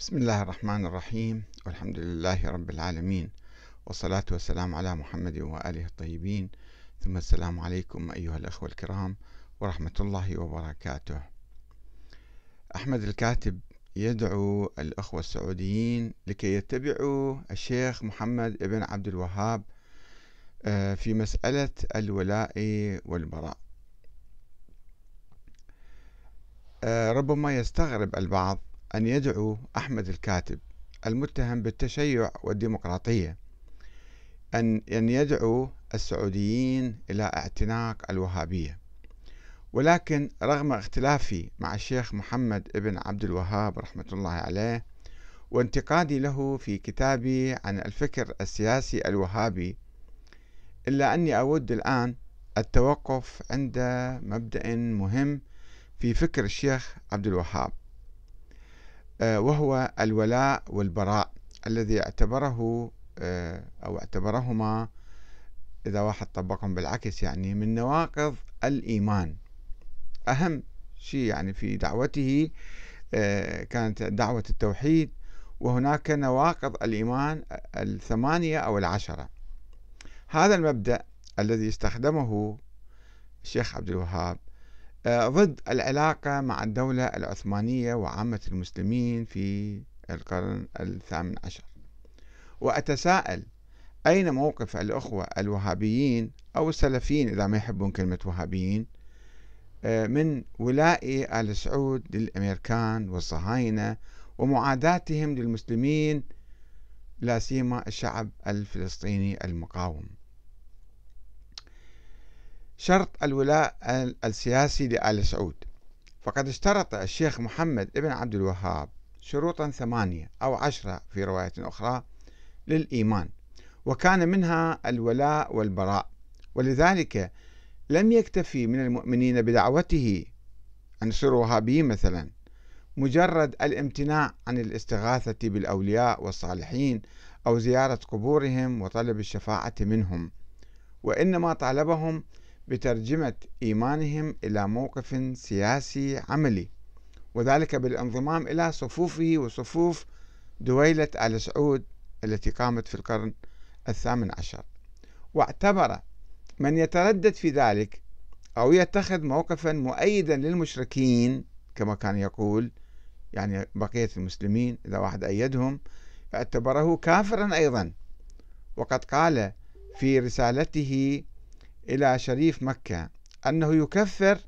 بسم الله الرحمن الرحيم والحمد لله رب العالمين والصلاة والسلام على محمد وآله الطيبين ثم السلام عليكم أيها الأخوة الكرام ورحمة الله وبركاته أحمد الكاتب يدعو الأخوة السعوديين لكي يتبعوا الشيخ محمد بن عبد الوهاب آه، في مسألة الولاء والبراء آه، ربما يستغرب البعض أن يدعو أحمد الكاتب المتهم بالتشيع والديمقراطية أن يدعو السعوديين إلى اعتناق الوهابية ولكن رغم اختلافي مع الشيخ محمد بن عبد الوهاب رحمة الله عليه وانتقادي له في كتابي عن الفكر السياسي الوهابي إلا أني أود الآن التوقف عند مبدأ مهم في فكر الشيخ عبد الوهاب آه، وهو الولاء والبراء الذي اعتبره آه، أو اعتبرهما إذا واحد طبقهم بالعكس يعني من نواقض الإيمان أهم شيء يعني في دعوته آه، كانت دعوة التوحيد وهناك نواقض الإيمان الثمانية أو العشرة هذا المبدأ الذي استخدمه الشيخ عبد الوهاب آه، ضد العلاقة مع الدولة العثمانية وعامة المسلمين في القرن الثامن عشر وأتساءل أين موقف الأخوة الوهابيين أو السلفيين إذا ما يحبون كلمة وهابيين آه، من ولاء آل سعود للأمريكان والصهاينة ومعاداتهم للمسلمين لا سيما الشعب الفلسطيني المقاوم شرط الولاء السياسي لآل سعود فقد اشترط الشيخ محمد بن عبد الوهاب شروطا ثمانية أو عشرة في رواية أخرى للإيمان وكان منها الولاء والبراء ولذلك لم يكتفي من المؤمنين بدعوته عنصر وهابي مثلا مجرد الامتناع عن الاستغاثة بالأولياء والصالحين أو زيارة قبورهم وطلب الشفاعة منهم وإنما طالبهم بترجمة إيمانهم إلى موقف سياسي عملي وذلك بالانضمام إلى صفوفه وصفوف دويلة آل سعود التي قامت في القرن الثامن عشر واعتبر من يتردد في ذلك أو يتخذ موقفا مؤيدا للمشركين كما كان يقول يعني بقية المسلمين إذا واحد أيدهم اعتبره كافرا أيضا وقد قال في رسالته إلى شريف مكة أنه يكفر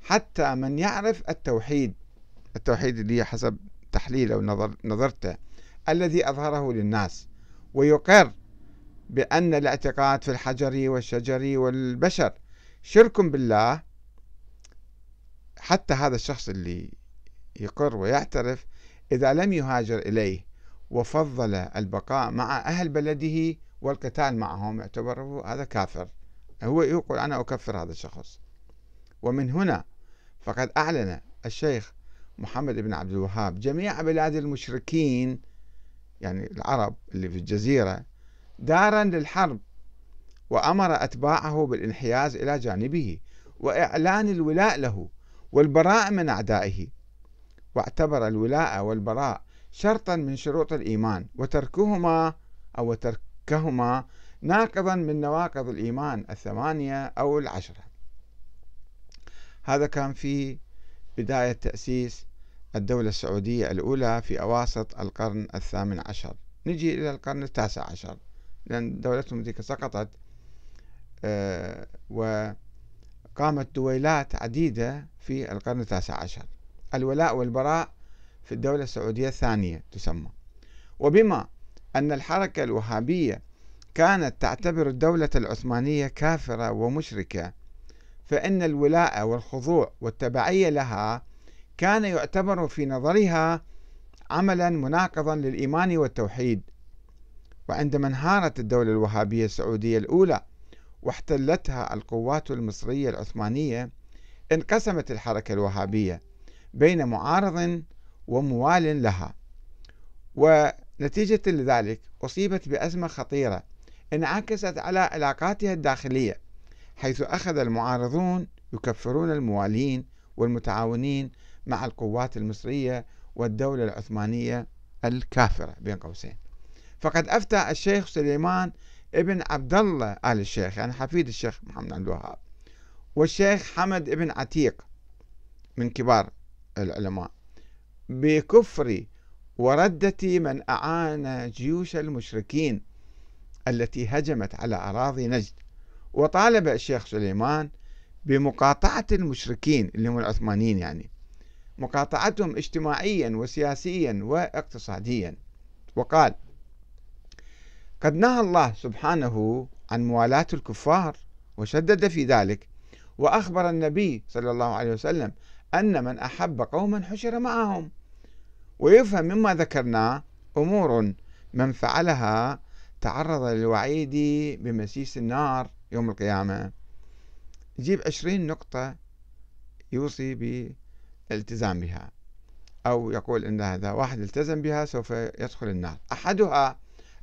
حتى من يعرف التوحيد التوحيد اللي حسب تحليله ونظر نظرته الذي أظهره للناس ويقر بأن الاعتقاد في الحجر والشجر والبشر شرك بالله حتى هذا الشخص اللي يقر ويعترف إذا لم يهاجر إليه وفضل البقاء مع أهل بلده والقتال معهم يعتبر هذا كافر هو يقول أنا أكفر هذا الشخص ومن هنا فقد أعلن الشيخ محمد بن عبد الوهاب جميع بلاد المشركين يعني العرب اللي في الجزيرة دارا للحرب وأمر أتباعه بالانحياز إلى جانبه وإعلان الولاء له والبراء من أعدائه واعتبر الولاء والبراء شرطا من شروط الإيمان وتركهما أو تركهما ناقضا من نواقض الإيمان الثمانية أو العشرة هذا كان في بداية تأسيس الدولة السعودية الأولى في أواسط القرن الثامن عشر نجي إلى القرن التاسع عشر لأن دولتهم ذيك سقطت آه، وقامت دويلات عديدة في القرن التاسع عشر الولاء والبراء في الدولة السعودية الثانية تسمى وبما أن الحركة الوهابية كانت تعتبر الدولة العثمانية كافرة ومشركة فإن الولاء والخضوع والتبعية لها كان يعتبر في نظرها عملا مناقضا للإيمان والتوحيد وعندما انهارت الدولة الوهابية السعودية الأولى واحتلتها القوات المصرية العثمانية انقسمت الحركة الوهابية بين معارض وموال لها ونتيجة لذلك أصيبت بأزمة خطيرة انعكست على علاقاتها الداخلية حيث أخذ المعارضون يكفرون الموالين والمتعاونين مع القوات المصرية والدولة العثمانية الكافرة بين قوسين فقد أفتى الشيخ سليمان ابن عبد الله آل الشيخ يعني حفيد الشيخ محمد عبد الوهاب والشيخ حمد ابن عتيق من كبار العلماء بكفر وردة من أعان جيوش المشركين التي هجمت على أراضي نجد وطالب الشيخ سليمان بمقاطعة المشركين اللي هم العثمانيين يعني مقاطعتهم اجتماعيا وسياسيا واقتصاديا وقال قد نهى الله سبحانه عن موالاة الكفار وشدد في ذلك وأخبر النبي صلى الله عليه وسلم أن من أحب قوما حشر معهم ويفهم مما ذكرناه أمور من فعلها تعرض للوعيد بمسيس النار يوم القيامة يجيب عشرين نقطة يوصي بالالتزام بها أو يقول أن هذا واحد التزم بها سوف يدخل النار أحدها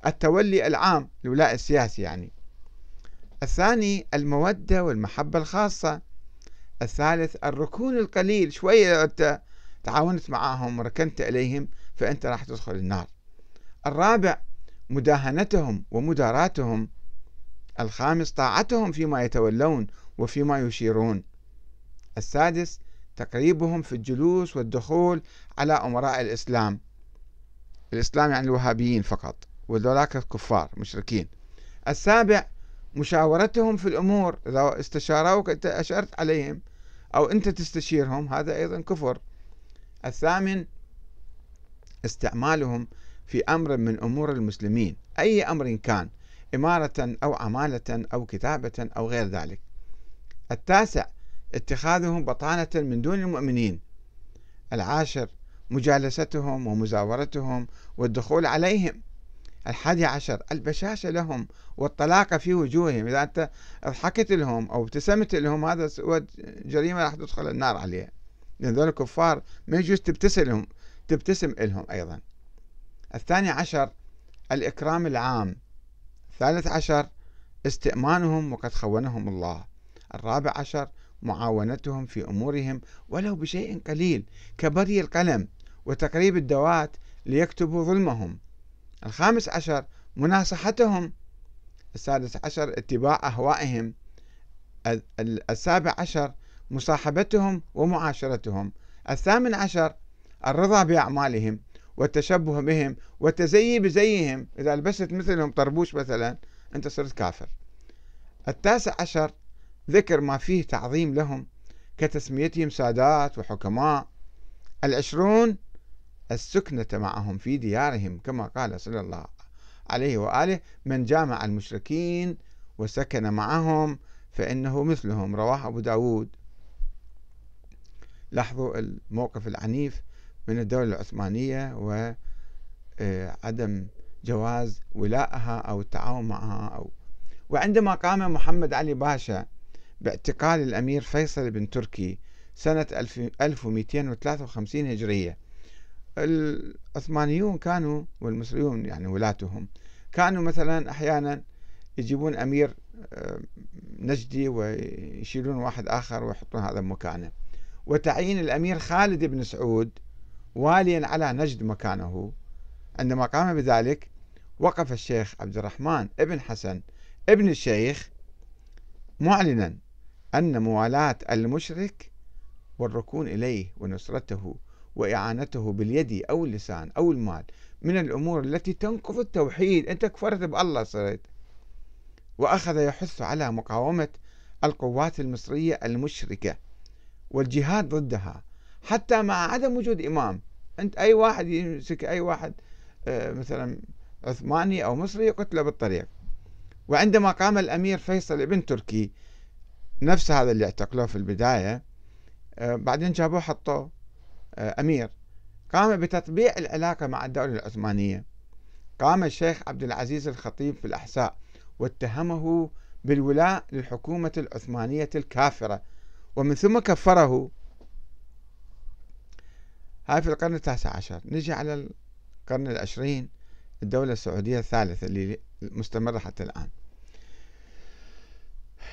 التولي العام الولاء السياسي يعني الثاني المودة والمحبة الخاصة الثالث الركون القليل شوية تعاونت معهم وركنت إليهم فأنت راح تدخل النار الرابع مداهنتهم ومداراتهم الخامس طاعتهم فيما يتولون وفيما يشيرون السادس تقريبهم في الجلوس والدخول على أمراء الإسلام الإسلام يعني الوهابيين فقط وذولاك الكفار مشركين السابع مشاورتهم في الأمور إذا استشاروك أنت أشرت عليهم أو أنت تستشيرهم هذا أيضا كفر الثامن استعمالهم في أمر من أمور المسلمين أي أمر كان إمارة أو عمالة أو كتابة أو غير ذلك التاسع اتخاذهم بطانة من دون المؤمنين العاشر مجالستهم ومزاورتهم والدخول عليهم الحادي عشر البشاشة لهم والطلاقة في وجوههم إذا أنت ضحكت لهم أو ابتسمت لهم هذا جريمة راح تدخل النار عليها لأن ذول الكفار ما يجوز تبتسم لهم تبتسم لهم أيضا الثاني عشر الإكرام العام الثالث عشر استئمانهم وقد خونهم الله الرابع عشر معاونتهم في أمورهم ولو بشيء قليل كبري القلم وتقريب الدوات ليكتبوا ظلمهم الخامس عشر مناصحتهم السادس عشر اتباع أهوائهم السابع عشر مصاحبتهم ومعاشرتهم الثامن عشر الرضا بأعمالهم والتشبه بهم والتزيي بزيهم إذا لبست مثلهم طربوش مثلا أنت صرت كافر التاسع عشر ذكر ما فيه تعظيم لهم كتسميتهم سادات وحكماء العشرون السكنة معهم في ديارهم كما قال صلى الله عليه وآله من جامع المشركين وسكن معهم فإنه مثلهم رواه أبو داود لاحظوا الموقف العنيف من الدولة العثمانية وعدم آه، جواز ولائها أو التعاون معها أو وعندما قام محمد علي باشا باعتقال الأمير فيصل بن تركي سنة 1253 هجرية العثمانيون كانوا والمصريون يعني ولاتهم كانوا مثلا أحيانا يجيبون أمير آه، نجدي ويشيلون واحد آخر ويحطون هذا مكانه وتعيين الأمير خالد بن سعود واليا على نجد مكانه عندما قام بذلك وقف الشيخ عبد الرحمن ابن حسن ابن الشيخ معلنا أن موالاة المشرك والركون إليه ونصرته وإعانته باليد أو اللسان أو المال من الأمور التي تنقض التوحيد أنت كفرت بالله صرت وأخذ يحث على مقاومة القوات المصرية المشركة والجهاد ضدها حتى مع عدم وجود إمام أنت أي واحد يمسك أي واحد آه، مثلا عثماني أو مصري يقتله بالطريق وعندما قام الأمير فيصل ابن تركي نفس هذا اللي اعتقلوه في البداية آه، بعدين جابوه حطوه آه، أمير قام بتطبيع العلاقة مع الدولة العثمانية قام الشيخ عبد العزيز الخطيب في الأحساء واتهمه بالولاء للحكومة العثمانية الكافرة ومن ثم كفره هاي في القرن التاسع عشر نجي على القرن العشرين الدولة السعودية الثالثة اللي مستمرة حتى الآن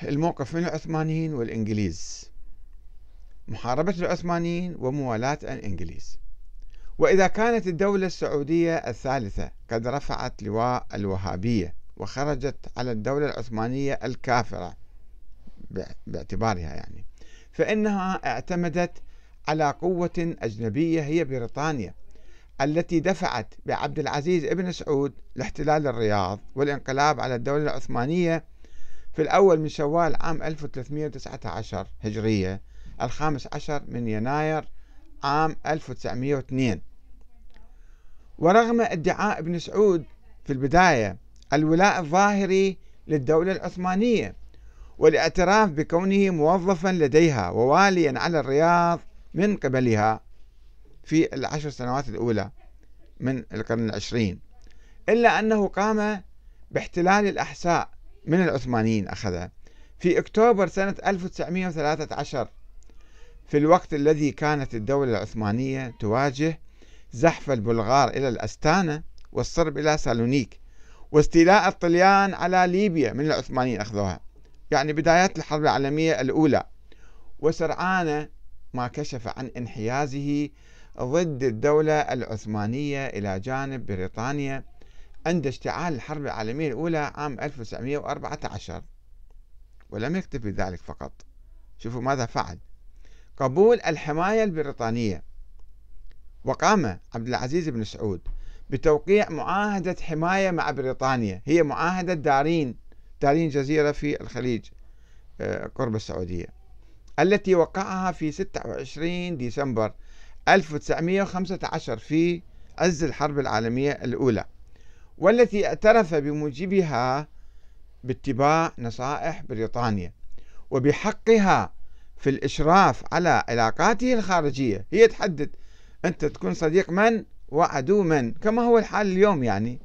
الموقف من العثمانيين والإنجليز محاربة العثمانيين وموالاة الإنجليز وإذا كانت الدولة السعودية الثالثة قد رفعت لواء الوهابية وخرجت على الدولة العثمانية الكافرة باعتبارها يعني فإنها اعتمدت على قوة أجنبية هي بريطانيا التي دفعت بعبد العزيز ابن سعود لاحتلال الرياض والانقلاب على الدولة العثمانية في الأول من شوال عام 1319 هجرية الخامس عشر من يناير عام 1902 ورغم ادعاء ابن سعود في البداية الولاء الظاهري للدولة العثمانية والاعتراف بكونه موظفا لديها وواليا على الرياض من قبلها في العشر سنوات الأولى من القرن العشرين إلا أنه قام باحتلال الأحساء من العثمانيين أخذها في أكتوبر سنة 1913 في الوقت الذي كانت الدولة العثمانية تواجه زحف البلغار إلى الأستانة والصرب إلى سالونيك واستيلاء الطليان على ليبيا من العثمانيين أخذوها يعني بدايات الحرب العالمية الأولى وسرعان ما كشف عن انحيازه ضد الدولة العثمانية إلى جانب بريطانيا عند اشتعال الحرب العالمية الأولى عام 1914 ولم يكتفي ذلك فقط شوفوا ماذا فعل قبول الحماية البريطانية وقام عبد العزيز بن سعود بتوقيع معاهدة حماية مع بريطانيا هي معاهدة دارين دارين جزيرة في الخليج آه، قرب السعودية التي وقعها في 26 ديسمبر 1915 في عز الحرب العالمية الأولى والتي اعترف بموجبها باتباع نصائح بريطانيا وبحقها في الإشراف على علاقاته الخارجية هي تحدد أنت تكون صديق من وعدو من كما هو الحال اليوم يعني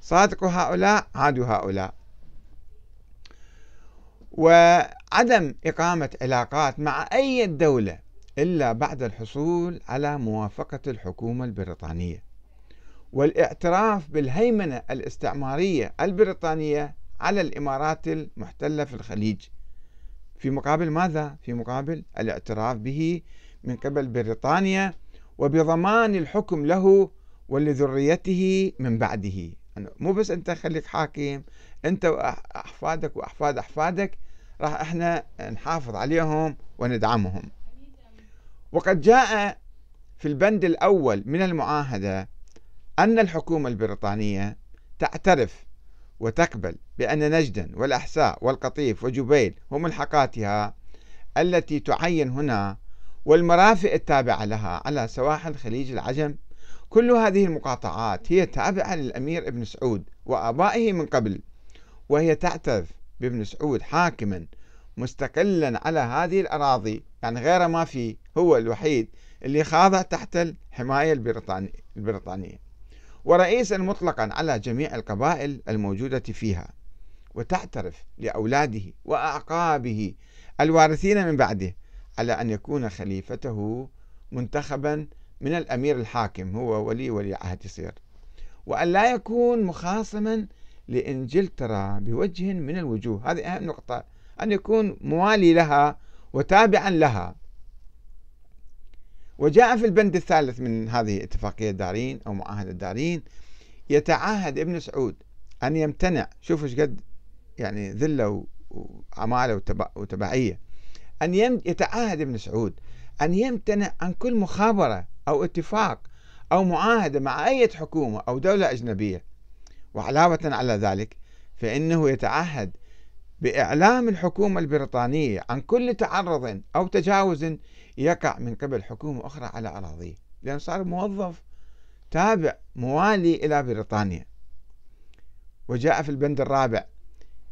صادق هؤلاء عادوا هؤلاء وعدم إقامة علاقات مع أي دولة إلا بعد الحصول على موافقة الحكومة البريطانية والاعتراف بالهيمنة الاستعمارية البريطانية على الإمارات المحتلة في الخليج في مقابل ماذا؟ في مقابل الاعتراف به من قبل بريطانيا وبضمان الحكم له ولذريته من بعده مو بس أنت خليك حاكم أنت وأحفادك وأحفاد أحفادك راح احنا نحافظ عليهم وندعمهم وقد جاء في البند الأول من المعاهدة أن الحكومة البريطانية تعترف وتقبل بأن نجدا والأحساء والقطيف وجبيل وملحقاتها التي تعين هنا والمرافئ التابعة لها على سواحل خليج العجم كل هذه المقاطعات هي تابعة للأمير ابن سعود وآبائه من قبل وهي تعترف بابن سعود حاكما مستقلا على هذه الأراضي يعني غيره ما في هو الوحيد اللي خاضع تحت الحماية البريطانية ورئيسا مطلقا على جميع القبائل الموجودة فيها وتعترف لأولاده وأعقابه الوارثين من بعده على أن يكون خليفته منتخبا من الأمير الحاكم هو ولي ولي عهد يصير وأن لا يكون مخاصما لإنجلترا بوجه من الوجوه هذه أهم نقطة أن يكون موالي لها وتابعا لها وجاء في البند الثالث من هذه اتفاقية دارين أو معاهدة دارين يتعاهد ابن سعود أن يمتنع شوفوا ايش قد يعني ذلة وعمالة وتبعية أن يتعاهد ابن سعود أن يمتنع عن كل مخابرة أو اتفاق أو معاهدة مع أي حكومة أو دولة أجنبية وعلاوة على ذلك فإنه يتعهد بإعلام الحكومة البريطانية عن كل تعرض أو تجاوز يقع من قبل حكومة أخرى على أراضيه لأنه صار موظف تابع موالي إلى بريطانيا وجاء في البند الرابع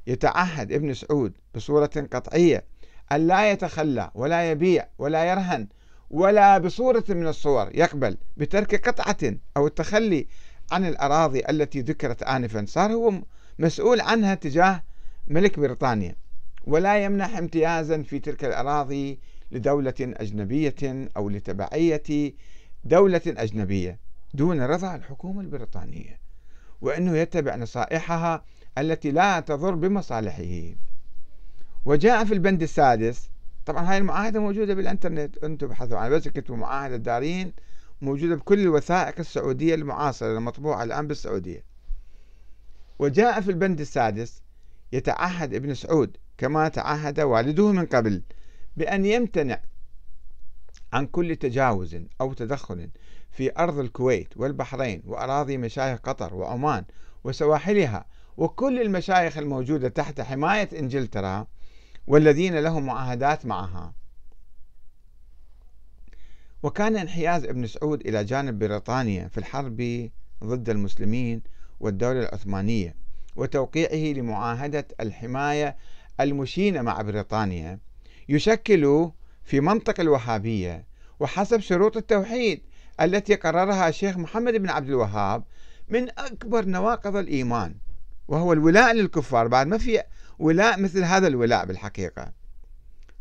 يتعهد ابن سعود بصورة قطعية أن لا يتخلى ولا يبيع ولا يرهن ولا بصورة من الصور يقبل بترك قطعة أو التخلي عن الأراضي التي ذكرت آنفا صار هو مسؤول عنها تجاه ملك بريطانيا ولا يمنح امتيازا في تلك الأراضي لدولة أجنبية أو لتبعية دولة أجنبية دون رضا الحكومة البريطانية وأنه يتبع نصائحها التي لا تضر بمصالحه وجاء في البند السادس طبعا هاي المعاهدة موجودة بالانترنت انتم بحثوا عنها بس كتبوا معاهدة دارين موجودة بكل الوثائق السعودية المعاصرة المطبوعة الآن بالسعودية وجاء في البند السادس يتعهد ابن سعود كما تعهد والده من قبل بأن يمتنع عن كل تجاوز أو تدخل في أرض الكويت والبحرين وأراضي مشايخ قطر وعمان وسواحلها وكل المشايخ الموجودة تحت حماية إنجلترا والذين لهم معاهدات معها وكان انحياز ابن سعود إلى جانب بريطانيا في الحرب ضد المسلمين والدولة العثمانية وتوقيعه لمعاهدة الحماية المشينة مع بريطانيا يشكل في منطق الوهابية وحسب شروط التوحيد التي قررها الشيخ محمد بن عبد الوهاب من أكبر نواقض الإيمان وهو الولاء للكفار بعد ما في ولاء مثل هذا الولاء بالحقيقة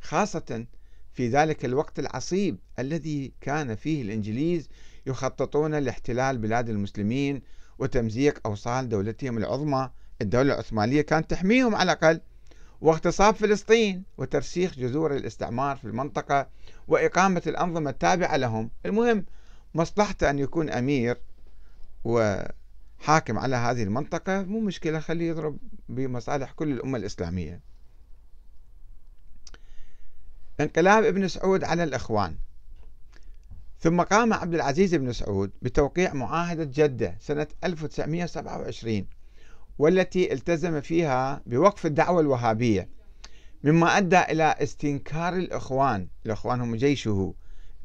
خاصة في ذلك الوقت العصيب الذي كان فيه الإنجليز يخططون لاحتلال بلاد المسلمين وتمزيق أوصال دولتهم العظمى الدولة العثمانية كانت تحميهم على الأقل واغتصاب فلسطين وترسيخ جذور الاستعمار في المنطقة وإقامة الأنظمة التابعة لهم المهم مصلحته أن يكون أمير وحاكم على هذه المنطقة مو مشكلة خليه يضرب بمصالح كل الأمة الإسلامية انقلاب ابن سعود على الإخوان ثم قام عبد العزيز بن سعود بتوقيع معاهدة جدة سنة 1927 والتي التزم فيها بوقف الدعوة الوهابية مما أدى إلى استنكار الإخوان الإخوان هم جيشه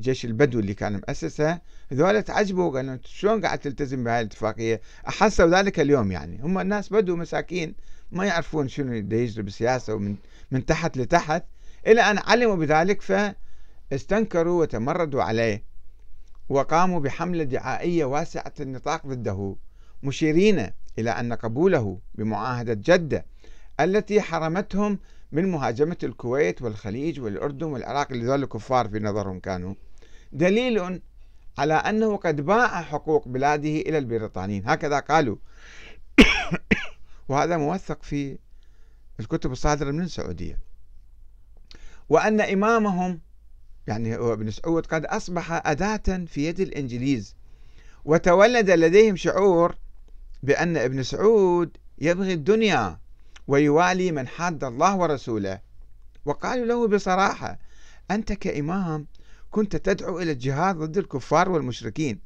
جيش البدو اللي كان مؤسسه هذول تعجبوا قالوا شلون قاعد تلتزم بهذه الاتفاقيه احسوا ذلك اليوم يعني هم الناس بدو مساكين ما يعرفون شنو يجري بالسياسه ومن من تحت لتحت إلى أن علموا بذلك فاستنكروا وتمردوا عليه وقاموا بحملة دعائية واسعة النطاق ضده مشيرين إلى أن قبوله بمعاهدة جدة التي حرمتهم من مهاجمة الكويت والخليج والأردن والعراق اللي الكفار في نظرهم كانوا دليل على أنه قد باع حقوق بلاده إلى البريطانيين هكذا قالوا وهذا موثق في الكتب الصادرة من السعودية وأن إمامهم يعني هو ابن سعود قد أصبح أداة في يد الإنجليز وتولد لديهم شعور بأن ابن سعود يبغي الدنيا ويوالي من حاد الله ورسوله وقالوا له بصراحة أنت كإمام كنت تدعو إلى الجهاد ضد الكفار والمشركين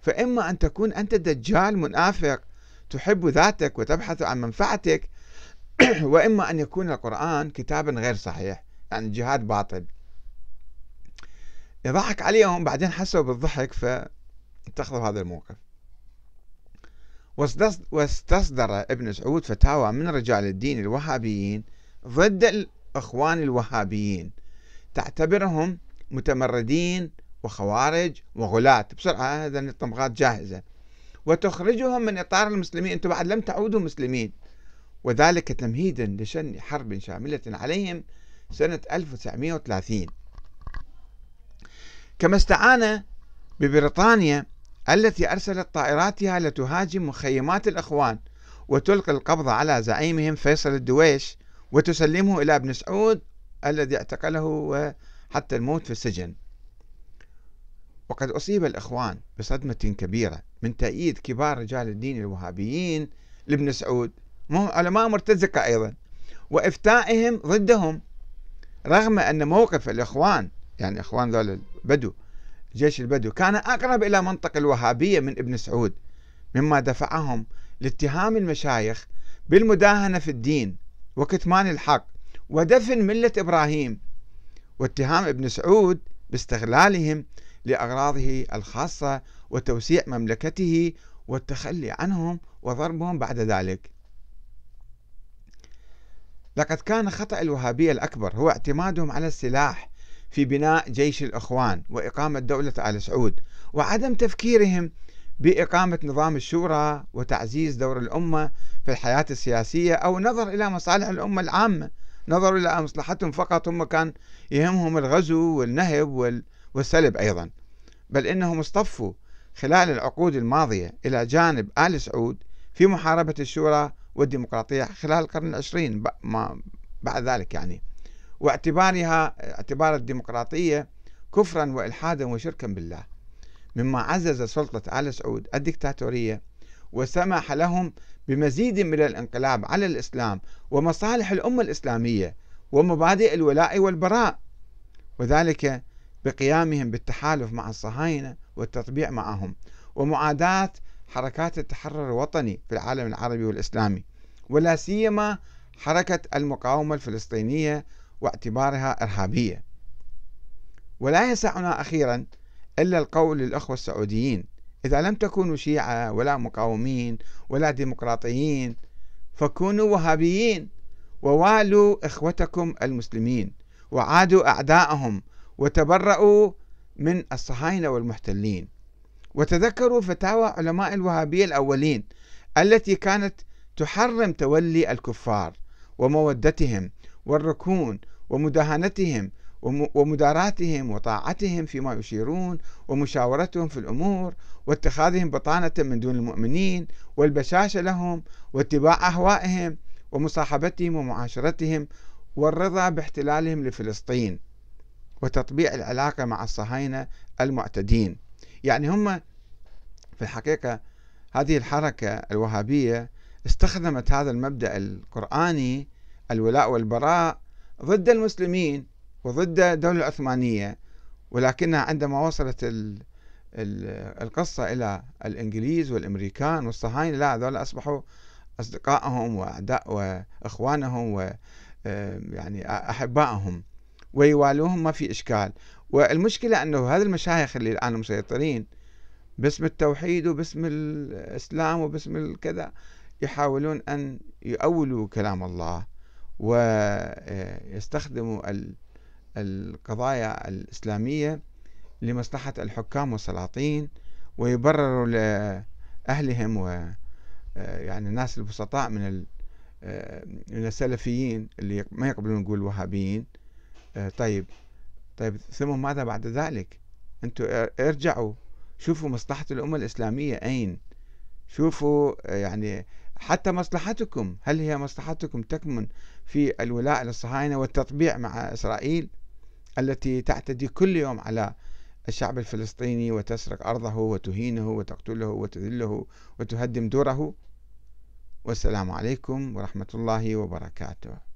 فإما أن تكون أنت دجال منافق تحب ذاتك وتبحث عن منفعتك وإما أن يكون القرآن كتابا غير صحيح يعني جهاد باطل يضحك عليهم بعدين حسوا بالضحك فاتخذوا هذا الموقف واستصدر ابن سعود فتاوى من رجال الدين الوهابيين ضد الإخوان الوهابيين تعتبرهم متمردين وخوارج وغلاة بسرعة هذا الطمغات جاهزة وتخرجهم من إطار المسلمين أنتم بعد لم تعودوا مسلمين وذلك تمهيدا لشن حرب شاملة عليهم سنة 1930 كما استعان ببريطانيا التي أرسلت طائراتها لتهاجم مخيمات الإخوان وتلقي القبض على زعيمهم فيصل الدويش وتسلمه إلى ابن سعود الذي اعتقله حتى الموت في السجن وقد أصيب الإخوان بصدمة كبيرة من تأييد كبار رجال الدين الوهابيين لابن سعود علماء مرتزقة أيضا وإفتائهم ضدهم رغم أن موقف الإخوان يعني إخوان ذول البدو جيش البدو كان أقرب إلى منطق الوهابية من ابن سعود مما دفعهم لاتهام المشايخ بالمداهنة في الدين وكتمان الحق ودفن ملة إبراهيم واتهام ابن سعود باستغلالهم لأغراضه الخاصة وتوسيع مملكته والتخلي عنهم وضربهم بعد ذلك لقد كان خطأ الوهابية الأكبر هو اعتمادهم على السلاح في بناء جيش الإخوان وإقامة دولة آل سعود وعدم تفكيرهم بإقامة نظام الشورى وتعزيز دور الأمة في الحياة السياسية أو نظر إلى مصالح الأمة العامة نظروا إلى مصلحتهم فقط هم كان يهمهم الغزو والنهب والسلب أيضا بل إنهم اصطفوا خلال العقود الماضية إلى جانب آل سعود في محاربة الشورى والديمقراطية خلال القرن العشرين بعد ذلك يعني واعتبارها اعتبار الديمقراطية كفرا وإلحادا وشركا بالله مما عزز سلطة آل سعود الدكتاتورية وسمح لهم بمزيد من الانقلاب على الإسلام ومصالح الأمة الإسلامية ومبادئ الولاء والبراء وذلك بقيامهم بالتحالف مع الصهاينة والتطبيع معهم ومعاداة حركات التحرر الوطني في العالم العربي والإسلامي ولا سيما حركة المقاومة الفلسطينية واعتبارها إرهابية ولا يسعنا أخيرا إلا القول للأخوة السعوديين إذا لم تكونوا شيعة ولا مقاومين ولا ديمقراطيين فكونوا وهابيين ووالوا إخوتكم المسلمين وعادوا أعداءهم وتبرؤوا من الصهاينة والمحتلين وتذكروا فتاوى علماء الوهابية الأولين التي كانت تحرم تولي الكفار ومودتهم والركون ومداهنتهم ومداراتهم وطاعتهم فيما يشيرون ومشاورتهم في الامور واتخاذهم بطانه من دون المؤمنين والبشاشه لهم واتباع اهوائهم ومصاحبتهم ومعاشرتهم والرضا باحتلالهم لفلسطين وتطبيع العلاقه مع الصهاينه المعتدين يعني هم في الحقيقة هذه الحركة الوهابية استخدمت هذا المبدأ القرآني الولاء والبراء ضد المسلمين وضد الدولة العثمانية ولكنها عندما وصلت القصة إلى الإنجليز والأمريكان والصهاينة لا هذول أصبحوا أصدقائهم وأعداء وإخوانهم و آه، يعني أحبائهم ويوالوهم ما في إشكال والمشكلة أنه هذا المشايخ اللي الآن مسيطرين باسم التوحيد وباسم الإسلام وباسم الكذا يحاولون أن يؤولوا كلام الله ويستخدموا آه، القضايا الإسلامية لمصلحة الحكام والسلاطين ويبرروا لأهلهم و آه، يعني الناس البسطاء آه، من السلفيين اللي ما يقبلون نقول وهابيين طيب طيب ثم ماذا بعد ذلك أنتوا ارجعوا شوفوا مصلحة الأمة الإسلامية أين شوفوا آه، يعني حتى مصلحتكم هل هي مصلحتكم تكمن في الولاء للصهاينة والتطبيع مع إسرائيل التي تعتدي كل يوم على الشعب الفلسطيني وتسرق أرضه وتهينه وتقتله وتذله وتهدم دوره والسلام عليكم ورحمة الله وبركاته